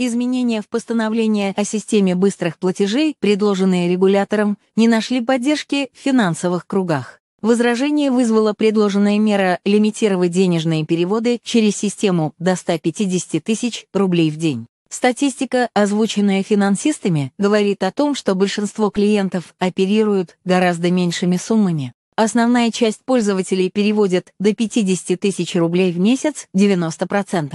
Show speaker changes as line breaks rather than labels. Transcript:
Изменения в постановление о системе быстрых платежей, предложенные регулятором, не нашли поддержки в финансовых кругах. Возражение вызвала предложенная мера лимитировать денежные переводы через систему до 150 тысяч рублей в день. Статистика, озвученная финансистами, говорит о том, что большинство клиентов оперируют гораздо меньшими суммами. Основная часть пользователей переводит до 50 тысяч рублей в месяц 90%.